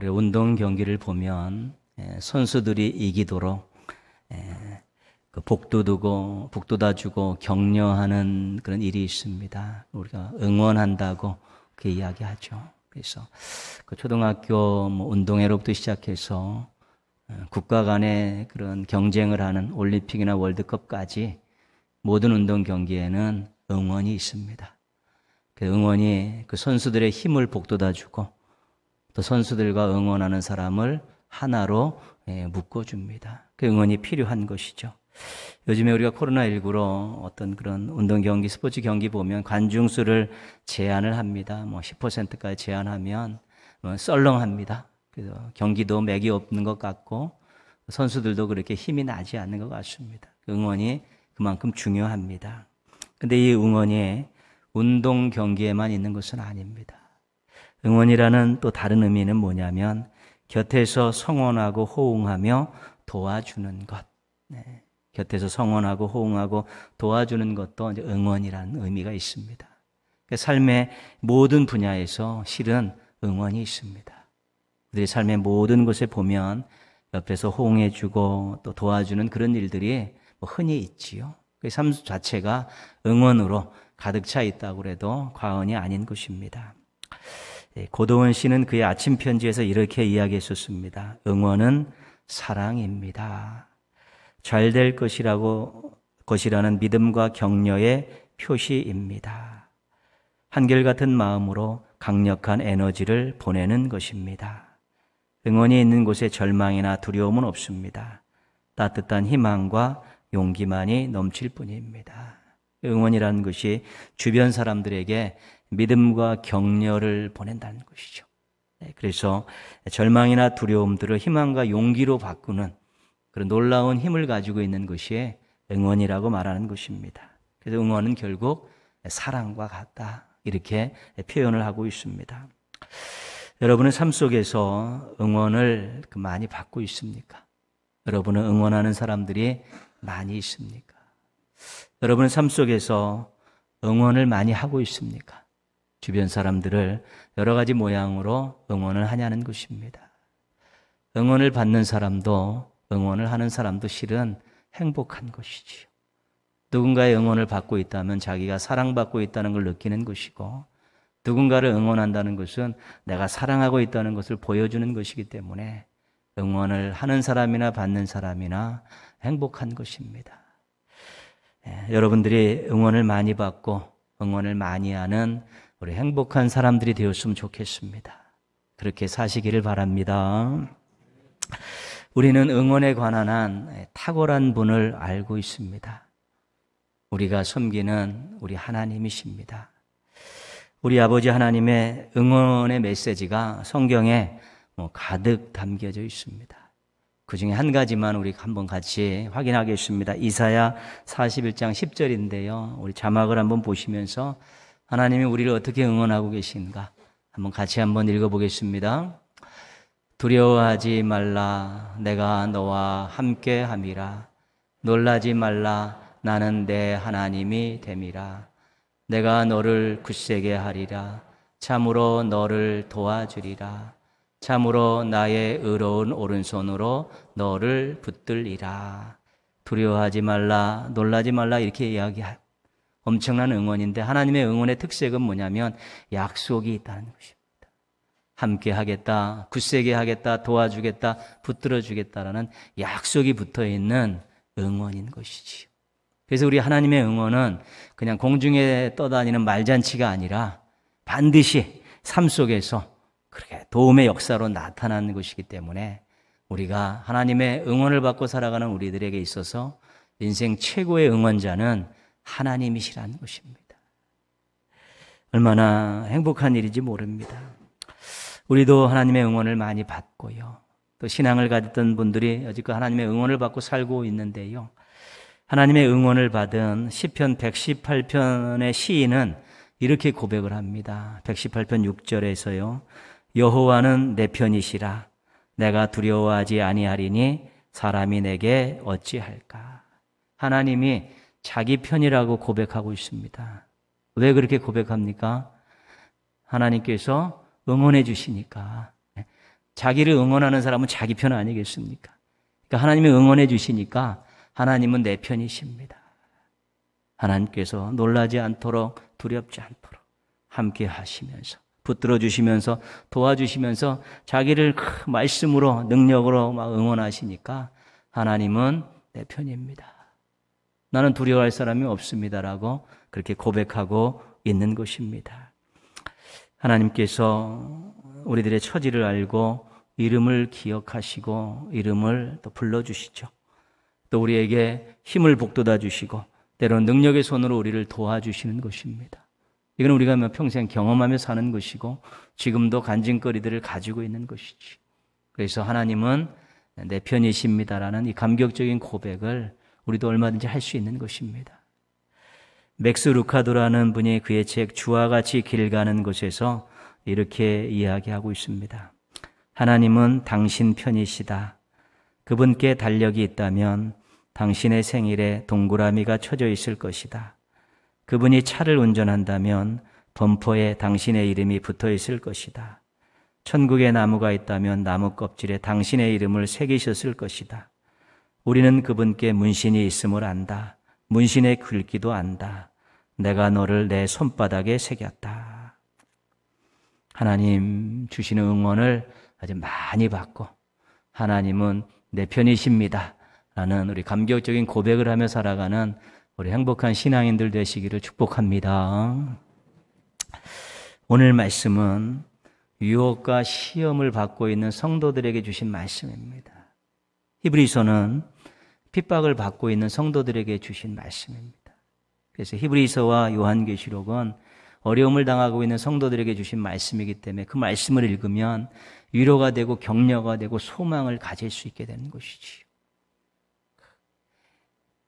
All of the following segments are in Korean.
우리 운동 경기를 보면 예, 선수들이 이기도록 예, 그 복도 두고 복도다 주고 격려하는 그런 일이 있습니다. 우리가 응원한다고 그 이야기하죠. 그래서 그 초등학교 뭐 운동회로부터 시작해서 어, 국가 간의 그런 경쟁을 하는 올림픽이나 월드컵까지 모든 운동 경기에는 응원이 있습니다. 그 응원이 그 선수들의 힘을 복돋아 주고 또 선수들과 응원하는 사람을 하나로 예, 묶어줍니다. 그 응원이 필요한 것이죠. 요즘에 우리가 코로나19로 어떤 그런 운동 경기, 스포츠 경기 보면 관중수를 제한을 합니다. 뭐 10%까지 제한하면 뭐 썰렁합니다. 그래서 경기도 맥이 없는 것 같고 선수들도 그렇게 힘이 나지 않는 것 같습니다. 그 응원이 그만큼 중요합니다. 근데 이 응원이 운동 경기에만 있는 것은 아닙니다. 응원이라는 또 다른 의미는 뭐냐면 곁에서 성원하고 호응하며 도와주는 것. 네. 곁에서 성원하고 호응하고 도와주는 것도 이제 응원이라는 의미가 있습니다. 그 삶의 모든 분야에서 실은 응원이 있습니다. 우리 삶의 모든 곳에 보면 옆에서 호응해주고 또 도와주는 그런 일들이 뭐 흔히 있지요. 그삶 자체가 응원으로 가득 차 있다고 해도 과언이 아닌 것입니다. 예, 고도원 씨는 그의 아침 편지에서 이렇게 이야기했었습니다. 응원은 사랑입니다. 잘 될 것이라고 것이라는 믿음과 격려의 표시입니다. 한결같은 마음으로 강력한 에너지를 보내는 것입니다. 응원이 있는 곳에 절망이나 두려움은 없습니다. 따뜻한 희망과 용기만이 넘칠 뿐입니다. 응원이라는 것이 주변 사람들에게 믿음과 격려를 보낸다는 것이죠. 네, 그래서 절망이나 두려움들을 희망과 용기로 바꾸는 그런 놀라운 힘을 가지고 있는 것이 응원이라고 말하는 것입니다. 그래서 응원은 결국 사랑과 같다. 이렇게 표현을 하고 있습니다. 여러분의 삶 속에서 응원을 그 많이 받고 있습니까? 여러분은 응원하는 사람들이 많이 있습니까? 여러분의 삶 속에서 응원을 많이 하고 있습니까? 주변 사람들을 여러 가지 모양으로 응원을 하냐는 것입니다. 응원을 받는 사람도 응원을 하는 사람도 실은 행복한 것이지요. 누군가의 응원을 받고 있다면 자기가 사랑받고 있다는 걸 느끼는 것이고 누군가를 응원한다는 것은 내가 사랑하고 있다는 것을 보여주는 것이기 때문에 응원을 하는 사람이나 받는 사람이나 행복한 것입니다. 예, 여러분들이 응원을 많이 받고 응원을 많이 하는 우리 행복한 사람들이 되었으면 좋겠습니다. 그렇게 사시기를 바랍니다. 우리는 응원에 관한 한 탁월한 분을 알고 있습니다. 우리가 섬기는 우리 하나님이십니다. 우리 아버지 하나님의 응원의 메시지가 성경에 뭐 가득 담겨져 있습니다. 그 중에 한 가지만 우리 한번 같이 확인하겠습니다. 이사야 41장 10절인데요. 우리 자막을 한번 보시면서 하나님이 우리를 어떻게 응원하고 계신가? 한번 같이 한번 읽어보겠습니다. 두려워하지 말라. 내가 너와 함께 함이라. 놀라지 말라. 나는 내 하나님이 됨이라. 내가 너를 굳세게 하리라. 참으로 너를 도와주리라. 참으로 나의 의로운 오른손으로 너를 붙들리라. 두려워하지 말라, 놀라지 말라 이렇게 이야기하고 엄청난 응원인데 하나님의 응원의 특색은 뭐냐면 약속이 있다는 것입니다. 함께 하겠다, 굳세게 하겠다, 도와주겠다, 붙들어 주겠다라는 약속이 붙어 있는 응원인 것이지요. 그래서 우리 하나님의 응원은 그냥 공중에 떠다니는 말잔치가 아니라 반드시 삶 속에서 그렇게 도움의 역사로 나타나는 것이기 때문에 우리가 하나님의 응원을 받고 살아가는 우리들에게 있어서 인생 최고의 응원자는 하나님이시라는 것입니다. 얼마나 행복한 일인지 모릅니다. 우리도 하나님의 응원을 많이 받고요. 또 신앙을 가졌던 분들이 여지껏 하나님의 응원을 받고 살고 있는데요. 하나님의 응원을 받은 시편 118편의 시인은 이렇게 고백을 합니다. 118편 6절에서요. 여호와는 내 편이시라 내가 두려워하지 아니하리니 사람이 내게 어찌할까. 하나님이 자기 편이라고 고백하고 있습니다. 왜 그렇게 고백합니까? 하나님께서 응원해 주시니까. 네. 자기를 응원하는 사람은 자기 편 아니겠습니까? 그러니까 하나님이 응원해 주시니까 하나님은 내 편이십니다. 하나님께서 놀라지 않도록 두렵지 않도록 함께 하시면서 붙들어 주시면서 도와주시면서 자기를 그 말씀으로 능력으로 막 응원하시니까 하나님은 내 편입니다. 나는 두려워할 사람이 없습니다라고 그렇게 고백하고 있는 것입니다. 하나님께서 우리들의 처지를 알고 이름을 기억하시고 이름을 또 불러주시죠. 또 우리에게 힘을 북돋아 주시고 때로는 능력의 손으로 우리를 도와주시는 것입니다. 이건 우리가 뭐 평생 경험하며 사는 것이고 지금도 간증거리들을 가지고 있는 것이지. 그래서 하나님은 내 편이십니다라는 이 감격적인 고백을 우리도 얼마든지 할 수 있는 것입니다. 맥스 루카도라는 분이 그의 책 주와 같이 길 가는 곳에서 이렇게 이야기하고 있습니다. 하나님은 당신 편이시다. 그분께 달력이 있다면 당신의 생일에 동그라미가 쳐져 있을 것이다. 그분이 차를 운전한다면 범퍼에 당신의 이름이 붙어 있을 것이다. 천국에 나무가 있다면 나무 껍질에 당신의 이름을 새기셨을 것이다. 우리는 그분께 문신이 있음을 안다. 문신의 글기도 안다. 내가 너를 내 손바닥에 새겼다. 하나님 주시는 응원을 아주 많이 받고 하나님은 내 편이십니다. 라는 우리 감격적인 고백을 하며 살아가는 우리 행복한 신앙인들 되시기를 축복합니다. 오늘 말씀은 유혹과 시험을 받고 있는 성도들에게 주신 말씀입니다. 히브리서는 핍박을 받고 있는 성도들에게 주신 말씀입니다. 그래서 히브리서와 요한계시록은 어려움을 당하고 있는 성도들에게 주신 말씀이기 때문에 그 말씀을 읽으면 위로가 되고 격려가 되고 소망을 가질 수 있게 되는 것이지요.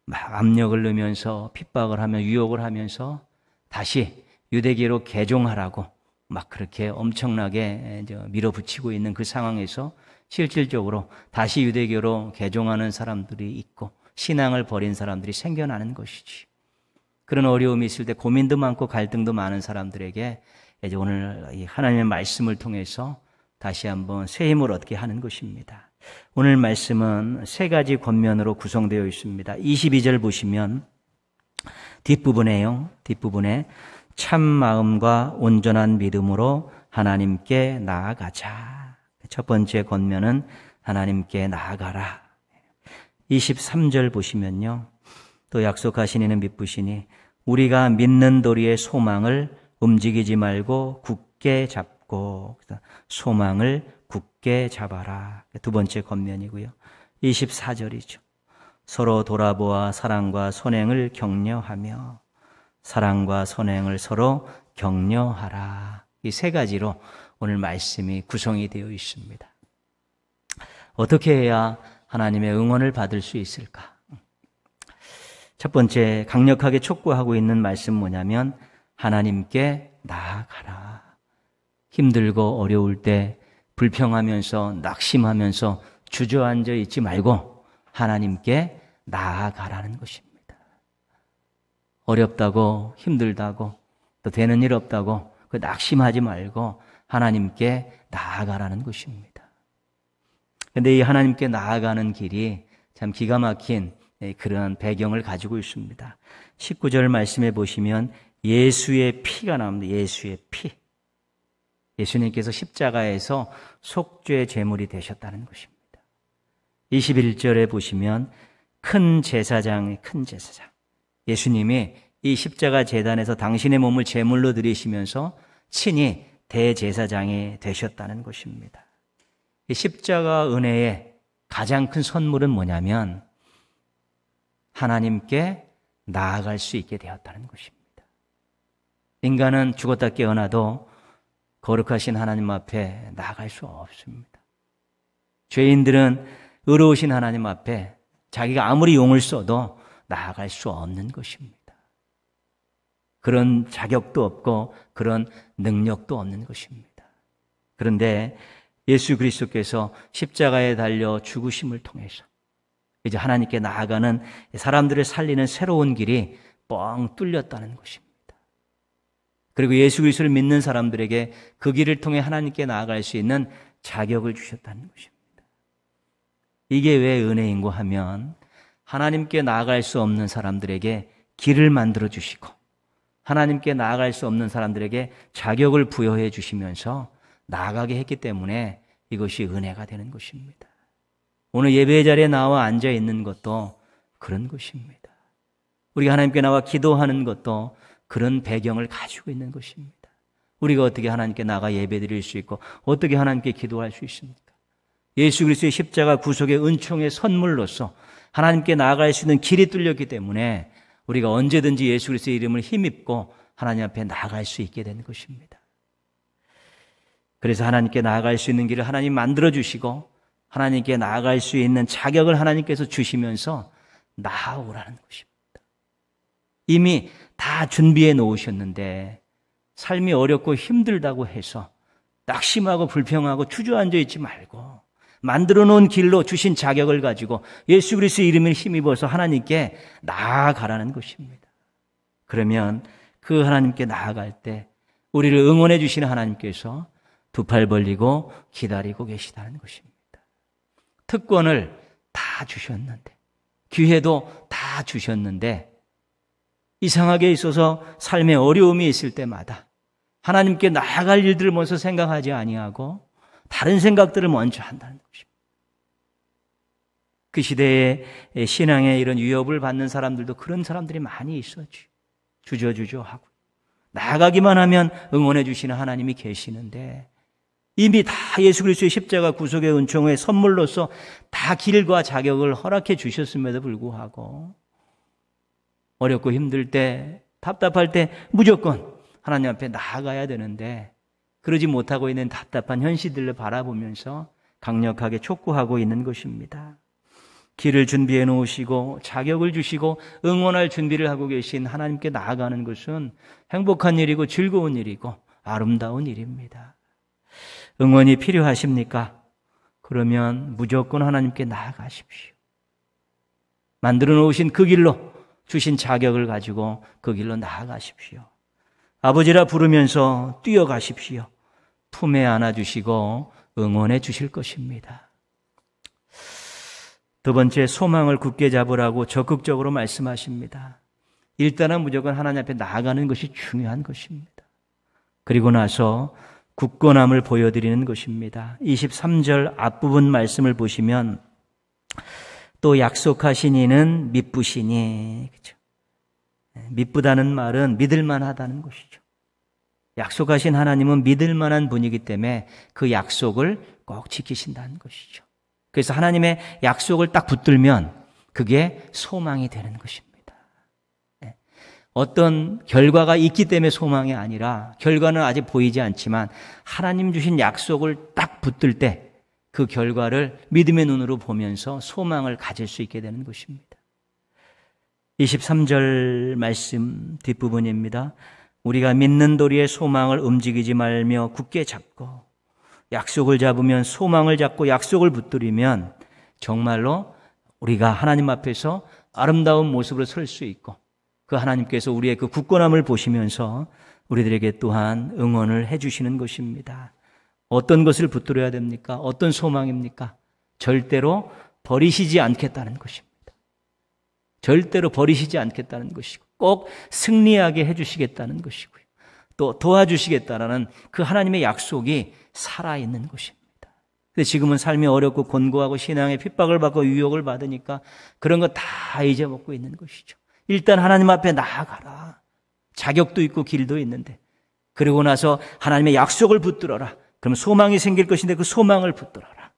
막 압력을 넣으면서 핍박을 하며 유혹을 하면서 다시 유대계로 개종하라고 막 그렇게 엄청나게 밀어붙이고 있는 그 상황에서 실질적으로 다시 유대교로 개종하는 사람들이 있고 신앙을 버린 사람들이 생겨나는 것이지. 그런 어려움이 있을 때 고민도 많고 갈등도 많은 사람들에게 이제 오늘 하나님의 말씀을 통해서 다시 한번 새 힘을 얻게 하는 것입니다. 오늘 말씀은 세 가지 권면으로 구성되어 있습니다. 22절 보시면 뒷부분에요. 뒷부분에 참 마음과 온전한 믿음으로 하나님께 나아가자. 첫 번째 권면은 하나님께 나아가라. 23절 보시면요. 또 약속하신 이는 믿으시니 우리가 믿는 도리의 소망을 움직이지 말고 굳게 잡고 소망을 굳게 잡아라. 두 번째 권면이고요. 24절이죠. 서로 돌아보아 사랑과 선행을 격려하며 사랑과 선행을 서로 격려하라. 이 세 가지로 오늘 말씀이 구성이 되어 있습니다. 어떻게 해야 하나님의 응원을 받을 수 있을까? 첫 번째, 강력하게 촉구하고 있는 말씀 뭐냐면, 하나님께 나아가라. 힘들고 어려울 때 불평하면서 낙심하면서 주저앉아 있지 말고 하나님께 나아가라는 것입니다. 어렵다고 힘들다고 또 되는 일 없다고 그 낙심하지 말고 하나님께 나아가라는 것입니다. 근데 이 하나님께 나아가는 길이 참 기가 막힌 예, 그런 배경을 가지고 있습니다. 19절 말씀해 보시면 예수의 피가 나옵니다. 예수의 피. 예수님께서 십자가에서 속죄 제물이 되셨다는 것입니다. 21절에 보시면 큰 제사장, 큰 제사장. 예수님이 이 십자가 재단에서 당신의 몸을 제물로 드리시면서 친히 대제사장이 되셨다는 것입니다. 이 십자가 은혜의 가장 큰 선물은 뭐냐면 하나님께 나아갈 수 있게 되었다는 것입니다. 인간은 죽었다 깨어나도 거룩하신 하나님 앞에 나아갈 수 없습니다. 죄인들은 의로우신 하나님 앞에 자기가 아무리 용을 써도 나아갈 수 없는 것입니다. 그런 자격도 없고 그런 능력도 없는 것입니다. 그런데 예수 그리스도께서 십자가에 달려 죽으심을 통해서 이제 하나님께 나아가는 사람들을 살리는 새로운 길이 뻥 뚫렸다는 것입니다. 그리고 예수 그리스도를 믿는 사람들에게 그 길을 통해 하나님께 나아갈 수 있는 자격을 주셨다는 것입니다. 이게 왜 은혜인고 하면 하나님께 나아갈 수 없는 사람들에게 길을 만들어 주시고 하나님께 나아갈 수 없는 사람들에게 자격을 부여해 주시면서 나아가게 했기 때문에 이것이 은혜가 되는 것입니다. 오늘 예배 자리에 나와 앉아 있는 것도 그런 것입니다. 우리 하나님께 나와 기도하는 것도 그런 배경을 가지고 있는 것입니다. 우리가 어떻게 하나님께 나가 예배 드릴 수 있고 어떻게 하나님께 기도할 수 있습니까? 예수 그리스도의 십자가 구속의 은총의 선물로서 하나님께 나아갈 수 있는 길이 뚫렸기 때문에 우리가 언제든지 예수 그리스도의 이름을 힘입고 하나님 앞에 나아갈 수 있게 된 것입니다. 그래서 하나님께 나아갈 수 있는 길을 하나님 만들어 주시고 하나님께 나아갈 수 있는 자격을 하나님께서 주시면서 나아오라는 것입니다. 이미 다 준비해 놓으셨는데 삶이 어렵고 힘들다고 해서 낙심하고 불평하고 추주앉아 있지 말고 만들어 놓은 길로 주신 자격을 가지고 예수 그리스도의 이름을 힘입어서 하나님께 나아가라는 것입니다. 그러면 그 하나님께 나아갈 때 우리를 응원해 주시는 하나님께서 두 팔 벌리고 기다리고 계시다는 것입니다. 특권을 다 주셨는데 기회도 다 주셨는데 이상하게 있어서 삶에 어려움이 있을 때마다 하나님께 나아갈 일들을 먼저 생각하지 아니하고 다른 생각들을 먼저 한다는 것입니다. 그 시대에 신앙에 이런 위협을 받는 사람들도 그런 사람들이 많이 있었지. 주저주저하고. 나가기만 하면 응원해 주시는 하나님이 계시는데 이미 다 예수 그리스도의 십자가 구속의 은총의 선물로서 다 길과 자격을 허락해 주셨음에도 불구하고 어렵고 힘들 때 답답할 때 무조건 하나님 앞에 나아가야 되는데 그러지 못하고 있는 답답한 현실들을 바라보면서 강력하게 촉구하고 있는 것입니다. 길을 준비해 놓으시고 자격을 주시고 응원할 준비를 하고 계신 하나님께 나아가는 것은 행복한 일이고 즐거운 일이고 아름다운 일입니다. 응원이 필요하십니까? 그러면 무조건 하나님께 나아가십시오. 만들어 놓으신 그 길로 주신 자격을 가지고 그 길로 나아가십시오. 아버지라 부르면서 뛰어가십시오. 품에 안아주시고 응원해 주실 것입니다. 두 번째, 소망을 굳게 잡으라고 적극적으로 말씀하십니다. 일단은 무조건 하나님 앞에 나아가는 것이 중요한 것입니다. 그리고 나서 굳건함을 보여드리는 것입니다. 23절 앞부분 말씀을 보시면 또 약속하신 이는 믿부시니. 그죠? 믿부다는 네, 말은 믿을만하다는 것이죠. 약속하신 하나님은 믿을 만한 분이기 때문에 그 약속을 꼭 지키신다는 것이죠. 그래서 하나님의 약속을 딱 붙들면 그게 소망이 되는 것입니다. 예. 어떤 결과가 있기 때문에 소망이 아니라 결과는 아직 보이지 않지만 하나님 주신 약속을 딱 붙들 때 그 결과를 믿음의 눈으로 보면서 소망을 가질 수 있게 되는 것입니다. 23절 말씀 뒷부분입니다. 우리가 믿는 도리의 소망을 움직이지 말며 굳게 잡고 약속을 잡으면 소망을 잡고 약속을 붙들이면 정말로 우리가 하나님 앞에서 아름다운 모습으로 설 수 있고 그 하나님께서 우리의 그 굳건함을 보시면서 우리들에게 또한 응원을 해주시는 것입니다. 어떤 것을 붙들어야 됩니까? 어떤 소망입니까? 절대로 버리시지 않겠다는 것입니다. 절대로 버리시지 않겠다는 것이고 꼭 승리하게 해주시겠다는 것이고요. 또 도와주시겠다라는 그 하나님의 약속이 살아있는 것입니다. 근데 지금은 삶이 어렵고 곤고하고 신앙의 핍박을 받고 유혹을 받으니까 그런 거 다 잊어먹고 있는 것이죠. 일단 하나님 앞에 나아가라. 자격도 있고 길도 있는데. 그리고 나서 하나님의 약속을 붙들어라. 그럼 소망이 생길 것인데 그 소망을 붙들어라.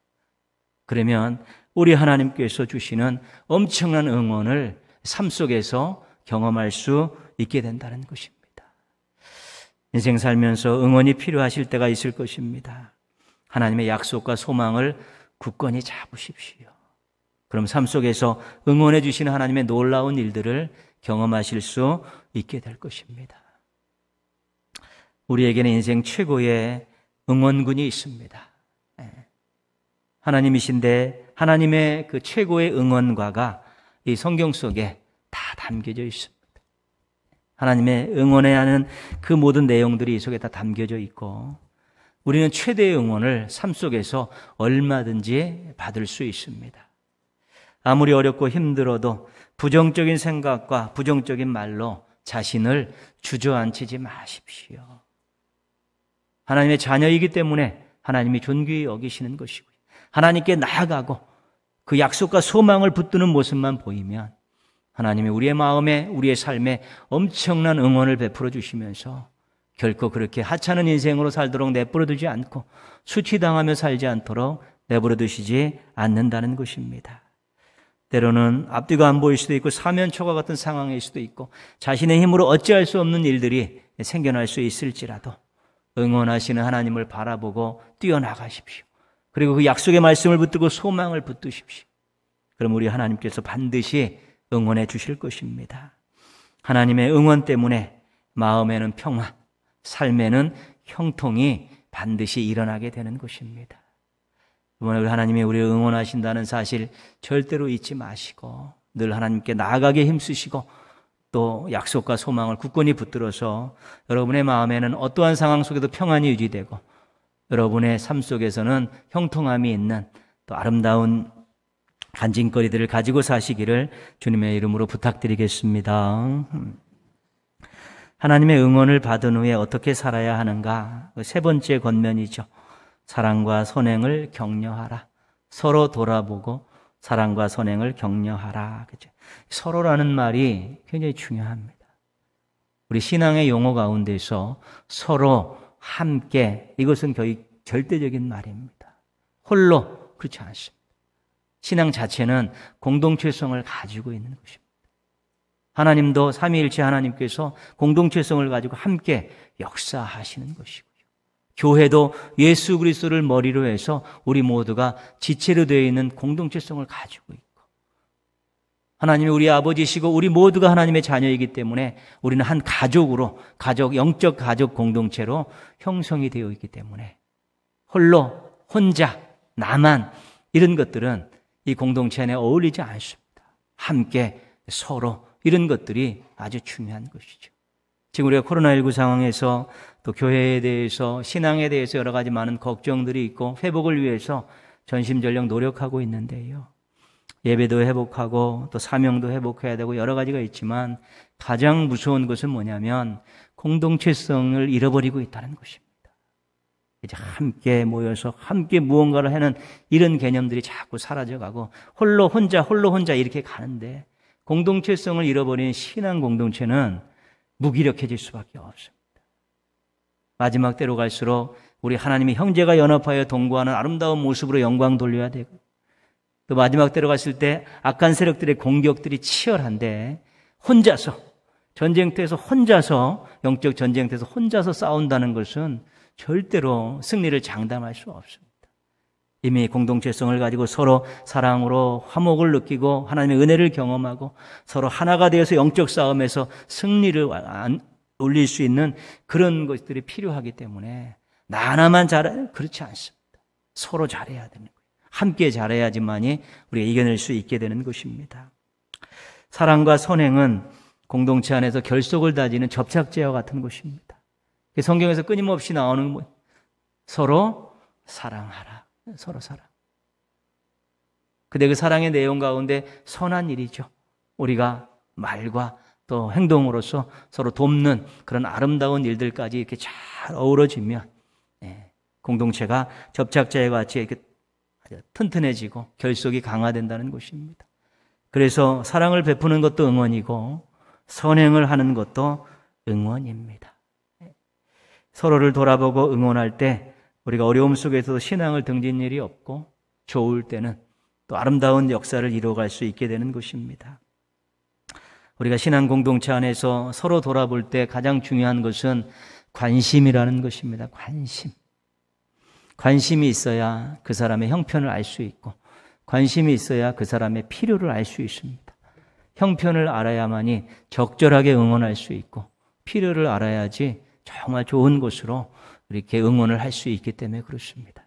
그러면 우리 하나님께서 주시는 엄청난 응원을 삶 속에서 경험할 수 있게 된다는 것입니다. 인생 살면서 응원이 필요하실 때가 있을 것입니다. 하나님의 약속과 소망을 굳건히 잡으십시오. 그럼 삶 속에서 응원해 주시는 하나님의 놀라운 일들을 경험하실 수 있게 될 것입니다. 우리에게는 인생 최고의 응원군이 있습니다. 예. 하나님이신데 하나님의 그 최고의 응원과가 이 성경 속에 다 담겨져 있습니다. 하나님의 응원해야 하는 그 모든 내용들이 이 속에 다 담겨져 있고 우리는 최대의 응원을 삶 속에서 얼마든지 받을 수 있습니다. 아무리 어렵고 힘들어도 부정적인 생각과 부정적인 말로 자신을 주저앉히지 마십시오. 하나님의 자녀이기 때문에 하나님이 존귀히 여기시는 것이고 하나님께 나아가고 그 약속과 소망을 붙드는 모습만 보이면 하나님이 우리의 마음에, 우리의 삶에 엄청난 응원을 베풀어 주시면서 결코 그렇게 하찮은 인생으로 살도록 내버려 두지 않고 수치당하며 살지 않도록 내버려 두시지 않는다는 것입니다. 때로는 앞뒤가 안 보일 수도 있고 사면초가 같은 상황일 수도 있고 자신의 힘으로 어찌할 수 없는 일들이 생겨날 수 있을지라도 응원하시는 하나님을 바라보고 뛰어나가십시오. 그리고 그 약속의 말씀을 붙들고 소망을 붙드십시오. 그럼 우리 하나님께서 반드시 응원해 주실 것입니다. 하나님의 응원 때문에 마음에는 평화, 삶에는 형통이 반드시 일어나게 되는 것입니다. 이번에 우리 하나님이 우리를 응원하신다는 사실 절대로 잊지 마시고 늘 하나님께 나아가게 힘쓰시고 또 약속과 소망을 굳건히 붙들어서 여러분의 마음에는 어떠한 상황 속에도 평안이 유지되고 여러분의 삶 속에서는 형통함이 있는 또 아름다운 간증거리들을 가지고 사시기를 주님의 이름으로 부탁드리겠습니다. 하나님의 응원을 받은 후에 어떻게 살아야 하는가? 그 세 번째 권면이죠. 사랑과 선행을 격려하라. 서로 돌아보고 사랑과 선행을 격려하라. 그죠? 서로라는 말이 굉장히 중요합니다. 우리 신앙의 용어 가운데서 서로 함께 이것은 거의 절대적인 말입니다. 홀로 그렇지 않습니다. 신앙 자체는 공동체성을 가지고 있는 것입니다. 하나님도 삼위일체 하나님께서 공동체성을 가지고 함께 역사하시는 것이고요. 교회도 예수 그리스도를 머리로 해서 우리 모두가 지체로 되어 있는 공동체성을 가지고 있고 하나님이 우리 아버지시고 우리 모두가 하나님의 자녀이기 때문에 우리는 한 가족으로 가족 영적 가족 공동체로 형성이 되어 있기 때문에 홀로 혼자 나만 이런 것들은 이 공동체 안에 어울리지 않습니다. 함께 서로 이런 것들이 아주 중요한 것이죠. 지금 우리가 코로나19 상황에서 또 교회에 대해서 신앙에 대해서 여러 가지 많은 걱정들이 있고 회복을 위해서 전심전력 노력하고 있는데요. 예배도 회복하고 또 사명도 회복해야 되고 여러 가지가 있지만 가장 무서운 것은 뭐냐면 공동체성을 잃어버리고 있다는 것입니다. 이제 함께 모여서 함께 무언가를 하는 이런 개념들이 자꾸 사라져가고 홀로 혼자 홀로 혼자 이렇게 가는데 공동체성을 잃어버린 신앙 공동체는 무기력해질 수밖에 없습니다. 마지막 때로 갈수록 우리 하나님의 형제가 연합하여 동거하는 아름다운 모습으로 영광 돌려야 되고 또 마지막 때로 갔을 때 악한 세력들의 공격들이 치열한데 혼자서 전쟁터에서 혼자서 영적 전쟁터에서 혼자서 싸운다는 것은 절대로 승리를 장담할 수 없습니다. 이미 공동체성을 가지고 서로 사랑으로 화목을 느끼고 하나님의 은혜를 경험하고 서로 하나가 되어서 영적 싸움에서 승리를 올릴 수 있는 그런 것들이 필요하기 때문에 나 하나만 잘해 그렇지 않습니다. 서로 잘해야 되는 거 함께 잘해야지만이 우리가 이겨낼 수 있게 되는 것입니다. 사랑과 선행은 공동체 안에서 결속을 다지는 접착제와 같은 것입니다. 그 성경에서 끊임없이 나오는 뭐 서로 사랑하라. 서로 사랑. 근데 그 사랑의 내용 가운데 선한 일이죠. 우리가 말과 또 행동으로서 서로 돕는 그런 아름다운 일들까지 이렇게 잘 어우러지면 예, 공동체가 접착제와 같이 이렇게 튼튼해지고 결속이 강화된다는 것입니다. 그래서 사랑을 베푸는 것도 응원이고 선행을 하는 것도 응원입니다. 서로를 돌아보고 응원할 때 우리가 어려움 속에서도 신앙을 등진 일이 없고 좋을 때는 또 아름다운 역사를 이뤄갈 수 있게 되는 것입니다. 우리가 신앙 공동체 안에서 서로 돌아볼 때 가장 중요한 것은 관심이라는 것입니다. 관심. 관심이 있어야 그 사람의 형편을 알 수 있고, 관심이 있어야 그 사람의 필요를 알 수 있습니다. 형편을 알아야만이 적절하게 응원할 수 있고, 필요를 알아야지 정말 좋은 곳으로 이렇게 응원을 할 수 있기 때문에 그렇습니다.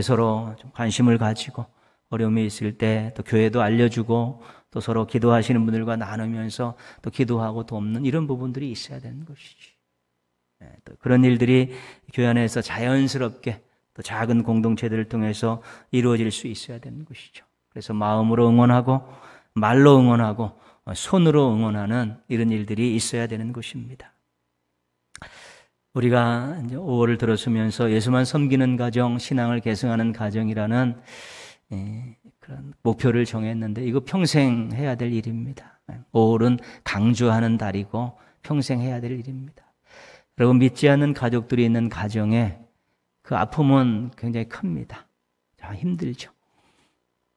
서로 관심을 가지고 어려움이 있을 때 또 교회도 알려주고 또 서로 기도하시는 분들과 나누면서 또 기도하고 돕는 이런 부분들이 있어야 되는 것이지. 네, 또 그런 일들이 교회 안에서 자연스럽게 또 작은 공동체들을 통해서 이루어질 수 있어야 되는 것이죠. 그래서 마음으로 응원하고 말로 응원하고 손으로 응원하는 이런 일들이 있어야 되는 것입니다. 우리가 이제 5월을 들었으면서 예수만 섬기는 가정, 신앙을 계승하는 가정이라는 예, 그런 목표를 정했는데 이거 평생 해야 될 일입니다. 5월은 강조하는 달이고 평생 해야 될 일입니다. 여러분 믿지 않는 가족들이 있는 가정에 그 아픔은 굉장히 큽니다. 힘들죠.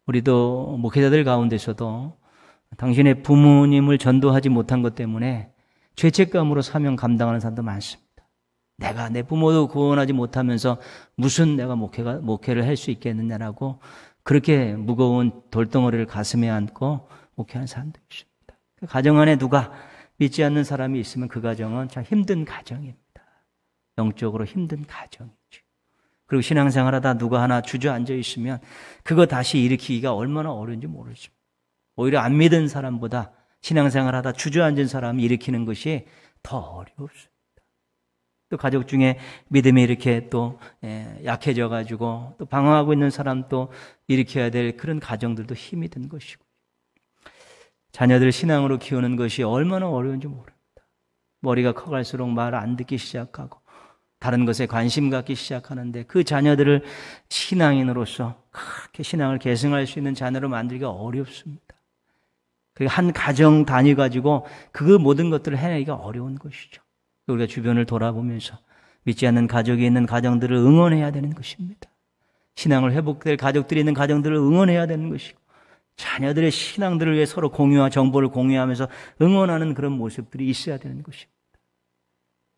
우리도 목회자들 가운데서도 당신의 부모님을 전도하지 못한 것 때문에 죄책감으로 사명 감당하는 사람도 많습니다. 내가 내 부모도 구원하지 못하면서 무슨 내가 목회가, 목회를 할 수 있겠느냐라고 그렇게 무거운 돌덩어리를 가슴에 안고 목회하는 사람도 있습니다. 그 가정 안에 누가 믿지 않는 사람이 있으면 그 가정은 참 힘든 가정입니다. 영적으로 힘든 가정이죠. 그리고 신앙생활 하다 누가 하나 주저앉아 있으면 그거 다시 일으키기가 얼마나 어려운지 모르죠. 오히려 안 믿은 사람보다 신앙생활 하다 주저앉은 사람이 일으키는 것이 더 어려웠어요. 또 가족 중에 믿음이 이렇게 또 예, 약해져 가지고 또 방황하고 있는 사람 도 일으켜야 될 그런 가정들도 힘이 든 것이고 자녀들 신앙으로 키우는 것이 얼마나 어려운지 모릅니다. 머리가 커갈수록 말을안 듣기 시작하고 다른 것에 관심 갖기 시작하는데 그 자녀들을 신앙인으로서 그렇게 신앙을 계승할 수 있는 자녀로 만들기가 어렵습니다. 그리고 한 가정 단위 가지고 그 모든 것들을 해내기가 어려운 것이죠. 그 우리가 주변을 돌아보면서 믿지 않는 가족이 있는 가정들을 응원해야 되는 것입니다. 신앙을 회복될 가족들이 있는 가정들을 응원해야 되는 것이고 자녀들의 신앙들을 위해 서로 공유와 정보를 공유하면서 응원하는 그런 모습들이 있어야 되는 것입니다.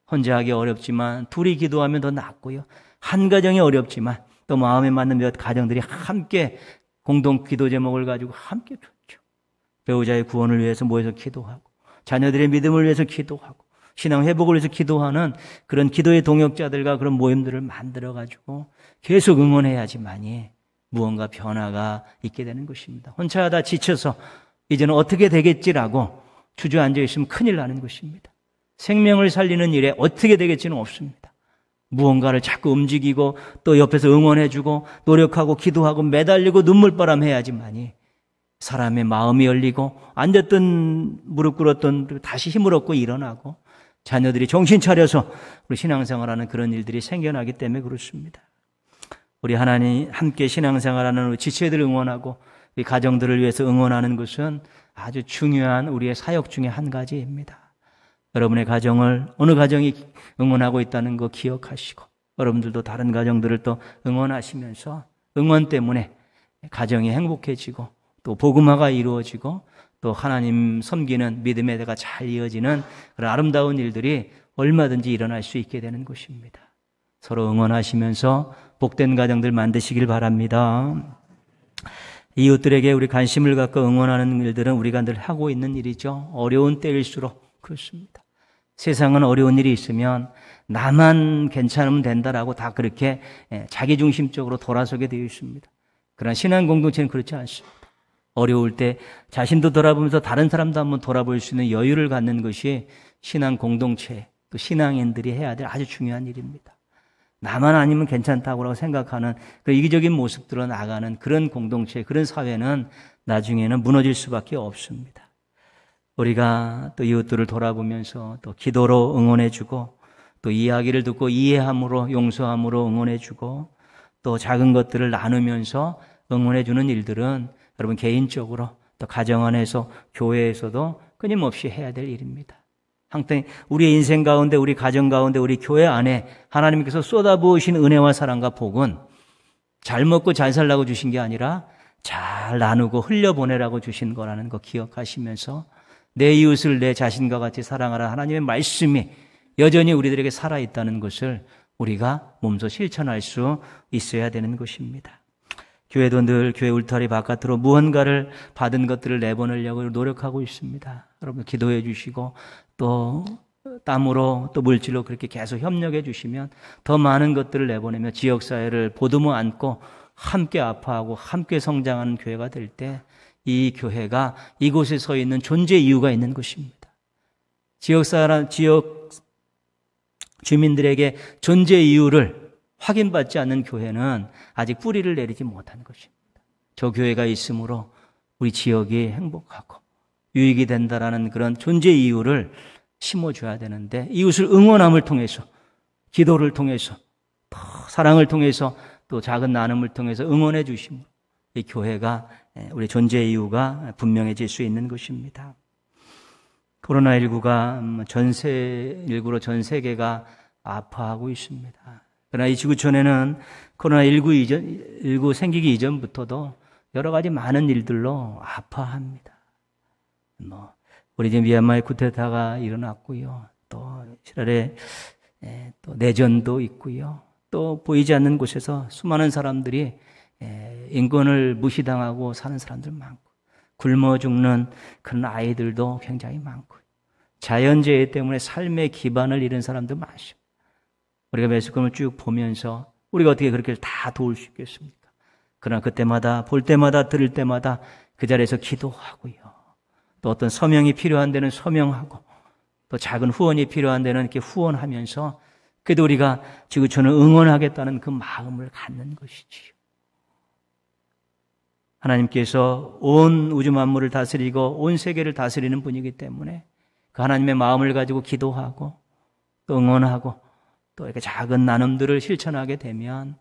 혼자 하기 어렵지만 둘이 기도하면 더 낫고요. 한 가정이 어렵지만 또 마음에 맞는 몇 가정들이 함께 공동 기도 제목을 가지고 함께 좋죠. 배우자의 구원을 위해서 모여서 기도하고 자녀들의 믿음을 위해서 기도하고 신앙 회복을 위해서 기도하는 그런 기도의 동역자들과 그런 모임들을 만들어 가지고 계속 응원해야지만이 무언가 변화가 있게 되는 것입니다. 혼자 하다 지쳐서 이제는 어떻게 되겠지라고 주저앉아 있으면 큰일 나는 것입니다. 생명을 살리는 일에 어떻게 되겠지는 없습니다. 무언가를 자꾸 움직이고 또 옆에서 응원해주고 노력하고 기도하고 매달리고 눈물바람 해야지만이 사람의 마음이 열리고 앉았던 무릎 꿇었던 다시 힘을 얻고 일어나고 자녀들이 정신 차려서 우리 신앙생활하는 그런 일들이 생겨나기 때문에 그렇습니다. 우리 하나님 함께 신앙생활하는 우리 지체들 응원하고 우리 가정들을 위해서 응원하는 것은 아주 중요한 우리의 사역 중의 한 가지입니다. 여러분의 가정을 어느 가정이 응원하고 있다는 거 기억하시고 여러분들도 다른 가정들을 또 응원하시면서 응원 때문에 가정이 행복해지고 또 복음화가 이루어지고 또 하나님 섬기는 믿음의 대가 잘 이어지는 그런 아름다운 일들이 얼마든지 일어날 수 있게 되는 곳입니다. 서로 응원하시면서 복된 가정들 만드시길 바랍니다. 이웃들에게 우리 관심을 갖고 응원하는 일들은 우리가 늘 하고 있는 일이죠. 어려운 때일수록 그렇습니다. 세상은 어려운 일이 있으면 나만 괜찮으면 된다라고 다 그렇게 예, 자기중심적으로 돌아서게 되어 있습니다. 그러나 신앙 공동체는 그렇지 않습니다. 어려울 때 자신도 돌아보면서 다른 사람도 한번 돌아볼 수 있는 여유를 갖는 것이 신앙 공동체, 또 그 신앙인들이 해야 될 아주 중요한 일입니다. 나만 아니면 괜찮다고 생각하는 그 이기적인 모습들로 나가는 그런 공동체, 그런 사회는 나중에는 무너질 수밖에 없습니다. 우리가 또 이웃들을 돌아보면서 또 기도로 응원해주고 또 이야기를 듣고 이해함으로 용서함으로 응원해주고 또 작은 것들을 나누면서 응원해주는 일들은 여러분 개인적으로 또 가정 안에서 교회에서도 끊임없이 해야 될 일입니다. 항상 우리의 인생 가운데 우리 가정 가운데 우리 교회 안에 하나님께서 쏟아부으신 은혜와 사랑과 복은 잘 먹고 잘 살라고 주신 게 아니라 잘 나누고 흘려보내라고 주신 거라는 거 기억하시면서 내 이웃을 내 자신과 같이 사랑하라 하나님의 말씀이 여전히 우리들에게 살아있다는 것을 우리가 몸소 실천할 수 있어야 되는 것입니다. 교회도 늘 교회 울타리 바깥으로 무언가를 받은 것들을 내보내려고 노력하고 있습니다. 여러분 기도해 주시고 또 땀으로 또 물질로 그렇게 계속 협력해 주시면 더 많은 것들을 내보내며 지역 사회를 보듬어 안고 함께 아파하고 함께 성장하는 교회가 될 때 이 교회가 이곳에 서 있는 존재 이유가 있는 것입니다. 지역 사람 지역 주민들에게 존재 이유를 확인받지 않는 교회는 아직 뿌리를 내리지 못한 것입니다. 저 교회가 있으므로 우리 지역이 행복하고 유익이 된다라는 그런 존재 이유를 심어줘야 되는데 이웃을 응원함을 통해서 기도를 통해서 더 사랑을 통해서 또 작은 나눔을 통해서 응원해 주심으로 이 교회가 우리 존재 이유가 분명해질 수 있는 것입니다. 코로나19가 음, 전 세, 19로 전 세계가 아파하고 있습니다. 그러나 이 지구촌에는 코로나19 이전, 19 생기기 이전부터도 여러 가지 많은 일들로 아파합니다. 뭐, 우리 지금 미얀마의 쿠데타가 일어났고요. 또, 시랄에 예, 또 내전도 있고요. 또 보이지 않는 곳에서 수많은 사람들이 예, 인권을 무시당하고 사는 사람들 많고, 굶어 죽는 그런 아이들도 굉장히 많고, 자연재해 때문에 삶의 기반을 잃은 사람들 많습니다. 우리가 매스컴을 쭉 보면서 우리가 어떻게 그렇게 다 도울 수 있겠습니까? 그러나 그때마다 볼 때마다 들을 때마다 그 자리에서 기도하고요. 또 어떤 서명이 필요한 데는 서명하고 또 작은 후원이 필요한 데는 이렇게 후원하면서 그래도 우리가 지구촌을 응원하겠다는 그 마음을 갖는 것이지요. 하나님께서 온 우주 만물을 다스리고 온 세계를 다스리는 분이기 때문에 그 하나님의 마음을 가지고 기도하고 또 응원하고 또 이렇게 작은 나눔들을 실천하게 되면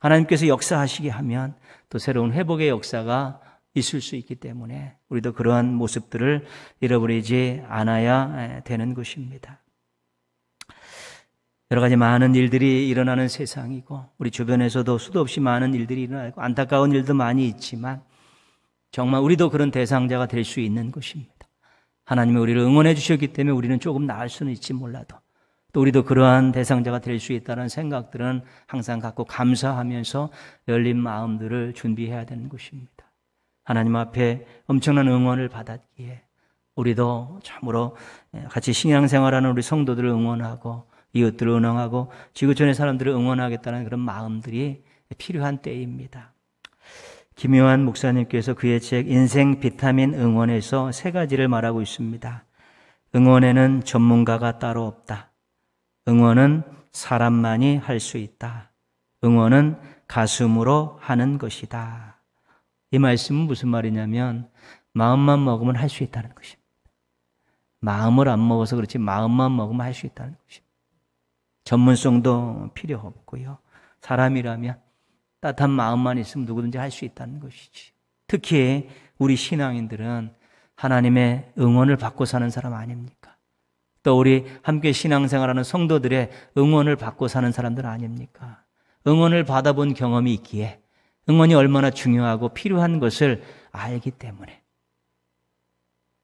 하나님께서 역사하시게 하면 또 새로운 회복의 역사가 있을 수 있기 때문에 우리도 그러한 모습들을 잃어버리지 않아야 되는 것입니다. 여러 가지 많은 일들이 일어나는 세상이고 우리 주변에서도 수도 없이 많은 일들이 일어나고 안타까운 일도 많이 있지만 정말 우리도 그런 대상자가 될 수 있는 것입니다. 하나님이 우리를 응원해 주셨기 때문에 우리는 조금 나을 수는 있지 몰라도 또 우리도 그러한 대상자가 될 수 있다는 생각들은 항상 갖고 감사하면서 열린 마음들을 준비해야 되는 것입니다. 하나님 앞에 엄청난 응원을 받았기에 우리도 참으로 예, 같이 신앙생활하는 우리 성도들을 응원하고 이웃들을 응원하고 지구촌의 사람들을 응원하겠다는 그런 마음들이 필요한 때입니다. 김요한 목사님께서 그의 책 인생 비타민 응원에서 세 가지를 말하고 있습니다. 응원에는 전문가가 따로 없다. 응원은 사람만이 할 수 있다. 응원은 가슴으로 하는 것이다. 이 말씀은 무슨 말이냐면 마음만 먹으면 할 수 있다는 것입니다. 마음을 안 먹어서 그렇지 마음만 먹으면 할 수 있다는 것입니다. 전문성도 필요 없고요. 사람이라면 따뜻한 마음만 있으면 누구든지 할 수 있다는 것이지. 특히 우리 신앙인들은 하나님의 응원을 받고 사는 사람 아닙니까? 또 우리 함께 신앙생활하는 성도들의 응원을 받고 사는 사람들 아닙니까? 응원을 받아본 경험이 있기에 응원이 얼마나 중요하고 필요한 것을 알기 때문에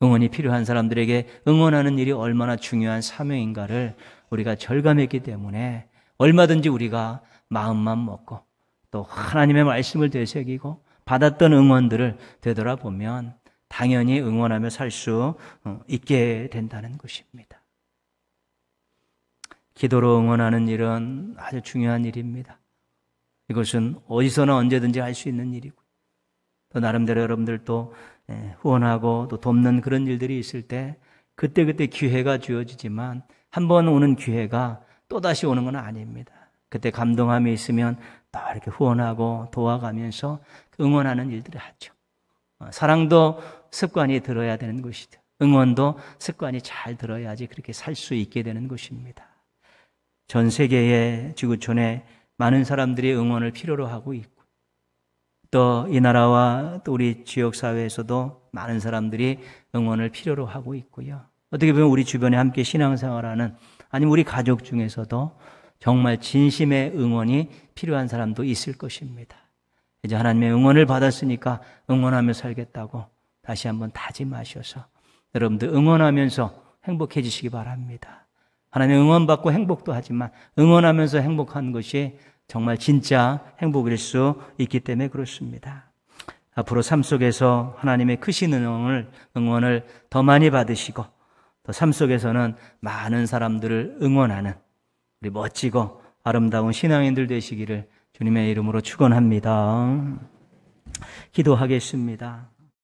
응원이 필요한 사람들에게 응원하는 일이 얼마나 중요한 사명인가를 우리가 절감했기 때문에 얼마든지 우리가 마음만 먹고 또 하나님의 말씀을 되새기고 받았던 응원들을 되돌아보면 당연히 응원하며 살수 어, 있게 된다는 것입니다. 기도로 응원하는 일은 아주 중요한 일입니다. 이것은 어디서나 언제든지 할 수 있는 일이고, 또 나름대로 여러분들도 예, 후원하고 또 돕는 그런 일들이 있을 때, 그때그때 기회가 주어지지만, 한번 오는 기회가 또다시 오는 건 아닙니다. 그때 감동함이 있으면 또 이렇게 후원하고 도와가면서 응원하는 일들을 하죠. 어, 사랑도 습관이 들어야 되는 것이죠. 응원도 습관이 잘 들어야지 그렇게 살 수 있게 되는 것입니다. 전 세계의 지구촌에 많은 사람들이 응원을 필요로 하고 있고 또 이 나라와 또 우리 지역 사회에서도 많은 사람들이 응원을 필요로 하고 있고요. 어떻게 보면 우리 주변에 함께 신앙생활하는 아니면 우리 가족 중에서도 정말 진심의 응원이 필요한 사람도 있을 것입니다. 이제 하나님의 응원을 받았으니까 응원하며 살겠다고 다시 한번 다짐하셔서 여러분들 응원하면서 행복해지시기 바랍니다. 하나님 응원받고 행복도 하지만 응원하면서 행복한 것이 정말 진짜 행복일 수 있기 때문에 그렇습니다. 앞으로 삶 속에서 하나님의 크신 응원을, 응원을 더 많이 받으시고 또 삶 속에서는 많은 사람들을 응원하는 우리 멋지고 아름다운 신앙인들 되시기를 주님의 이름으로 축원합니다. 기도하겠습니다.